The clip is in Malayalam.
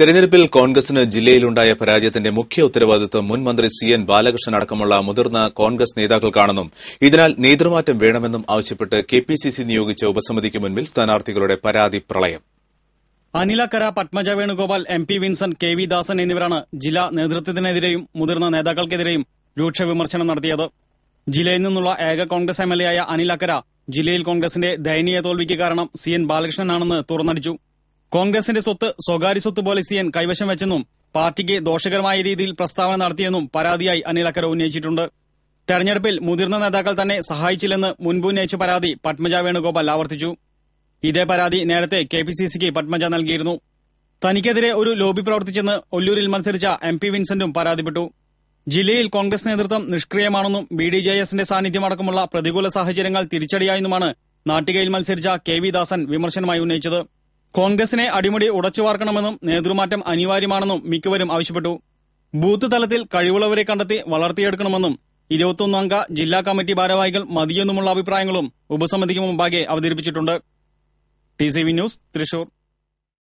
തെരഞ്ഞെടുപ്പിൽ കോൺഗ്രസിന് ജില്ലയിലുണ്ടായ പരാജയത്തിന്റെ മുഖ്യ ഉത്തരവാദിത്വം മുൻ മന്ത്രി സി എൻ ബാലകൃഷ്ണൻ അടക്കമുള്ള മുതിർന്ന കോൺഗ്രസ് നേതാക്കൾക്കാണെന്നും ഇതിനാൽ നേതൃമാറ്റം വേണമെന്നും ആവശ്യപ്പെട്ട് കെ പി സി സി നിയോഗിച്ച ഉപസമിതിക്ക് മുൻപിൽ സ്ഥാനാർത്ഥികളുടെ പരാതി പ്രളയം Anil Akkara Padmaja Venugopal M P Vincent K V ദാസൻ എന്നിവരാണ് ജില്ലാ നേതൃത്വത്തിനെതിരെയും മുതിർന്ന നേതാക്കൾക്കെതിരെയും രൂക്ഷ വിമർശനം നടത്തിയത് ജില്ലയിൽ നിന്നുള്ള ഏക കോൺഗ്രസ് എം എൽ എ ആയ അനിലക്കര ജില്ലയിൽ കോൺഗ്രസിന്റെ ദയനീയ തോൽവിക്ക് കാരണം സി എൻ ബാലകൃഷ്ണനാണെന്ന് തുറന്നടിച്ചു കോൺഗ്രസിന്റെ സ്വത്ത് സ്വകാര്യ സ്വത്ത് പോലെ സി എൻ കൈവശം വെച്ചെന്നും പാർട്ടിക്ക് ദോഷകരമായ രീതിയിൽ പ്രസ്താവന നടത്തിയെന്നും പരാതിയായി അനിൽ അക്കര ഉന്നയിച്ചിട്ടുണ്ട് തെരഞ്ഞെടുപ്പിൽ മുതിർന്ന നേതാക്കൾ തന്നെ സഹായിച്ചില്ലെന്ന് മുൻപ് ഉന്നയിച്ച പരാതി പത്മജ വേണുഗോപാൽ ആവർത്തിച്ചു ഇതേ പരാതി നേരത്തെ കെ പി സി സിക്ക് പത്മജ നൽകിയിരുന്നു തനിക്കെതിരെ ഒരു ലോബി പ്രവർത്തിച്ചെന്ന് ഒല്ലൂരിൽ മത്സരിച്ച എം പി വിൻസെന്റും പരാതിപ്പെട്ടു ജില്ലയിൽ കോൺഗ്രസ് നേതൃത്വം നിഷ്ക്രിയമാണെന്നും ബി ഡി ജെ എസിന്റെ സാന്നിധ്യമടക്കമുള്ള പ്രതികൂല സാഹചര്യങ്ങൾ തിരിച്ചടിയായെന്നുമാണ് നാട്ടികയിൽ മത്സരിച്ച കെ വി ദാസൻ വിമർശനമായി ഉന്നയിച്ചത് കോൺഗ്രസിനെ അടിമുടി ഉടച്ചുവാർക്കണമെന്നും നേതൃമാറ്റം അനിവാര്യമാണെന്നും മിക്കവരും ആവശ്യപ്പെട്ടു ബൂത്ത് തലത്തിൽ കഴിവുള്ളവരെ കണ്ടെത്തി വളർത്തിയെടുക്കണമെന്നും ഇരുപത്തൊന്നംഗ ജില്ലാ കമ്മിറ്റി ഭാരവാഹികൾ മതിയെന്നുമുള്ള അഭിപ്രായങ്ങളും ഉപസമിതിക്ക് മുമ്പാകെ അവതരിപ്പിച്ചിട്ടുണ്ട് ടി ന്യൂസ് തൃശൂർ